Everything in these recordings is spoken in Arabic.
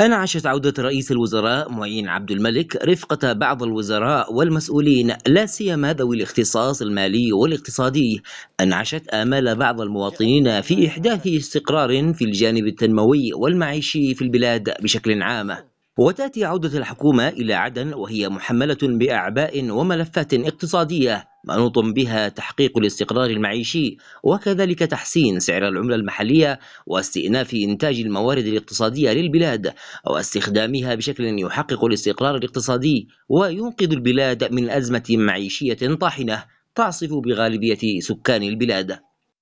أنعشت عودة رئيس الوزراء معين عبد الملك رفقة بعض الوزراء والمسؤولين لا سيما ذوي الاختصاص المالي والاقتصادي أنعشت آمال بعض المواطنين في إحداث استقرار في الجانب التنموي والمعيشي في البلاد بشكل عام وتأتي عودة الحكومة إلى عدن وهي محملة بأعباء وملفات اقتصادية منوط بها تحقيق الاستقرار المعيشي وكذلك تحسين سعر العملة المحلية واستئناف إنتاج الموارد الاقتصادية للبلاد واستخدامها بشكل يحقق الاستقرار الاقتصادي وينقذ البلاد من أزمة معيشية طاحنة تعصف بغالبية سكان البلاد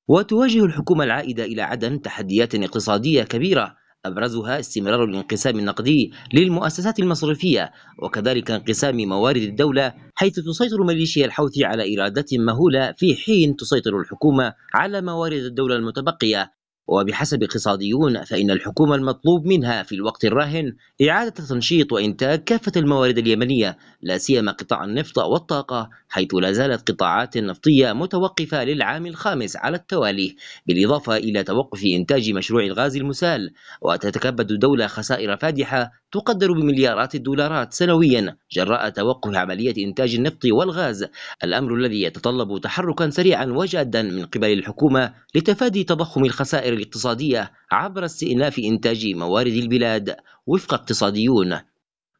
وتواجه الحكومة العائدة إلى عدن تحديات اقتصادية كبيرة أبرزها استمرار الانقسام النقدي للمؤسسات المصرفية وكذلك انقسام موارد الدولة حيث تسيطر ميليشيا الحوثي على إيرادات مهولة في حين تسيطر الحكومة على موارد الدولة المتبقية وبحسب اقتصاديون فإن الحكومة المطلوب منها في الوقت الراهن إعادة تنشيط وإنتاج كافة الموارد اليمنية لا سيما قطاع النفط والطاقة حيث لا زالت قطاعات نفطية متوقفة للعام الخامس على التوالي بالإضافة إلى توقف إنتاج مشروع الغاز المسال وتتكبد الدولة خسائر فادحة تقدر بمليارات الدولارات سنويا جراء توقف عملية إنتاج النفط والغاز الأمر الذي يتطلب تحركا سريعا وجادا من قبل الحكومة لتفادي تضخم الخسائر الاقتصادية عبر استئناف إنتاج موارد البلاد وفق اقتصاديون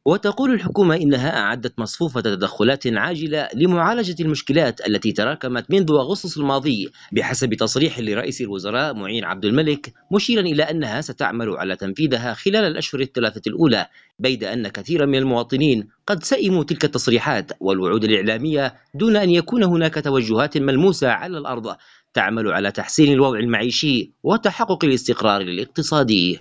وتقول الحكومة إنها أعدت مصفوفة تدخلات عاجلة لمعالجة المشكلات التي تراكمت منذ أغسطس الماضي بحسب تصريح لرئيس الوزراء معين عبد الملك مشيرا إلى أنها ستعمل على تنفيذها خلال الأشهر الثلاثة الأولى بيد أن كثيرا من المواطنين قد سئموا تلك التصريحات والوعود الإعلامية دون أن يكون هناك توجهات ملموسة على الأرض تعمل على تحسين الوضع المعيشي وتحقق الاستقرار الاقتصادي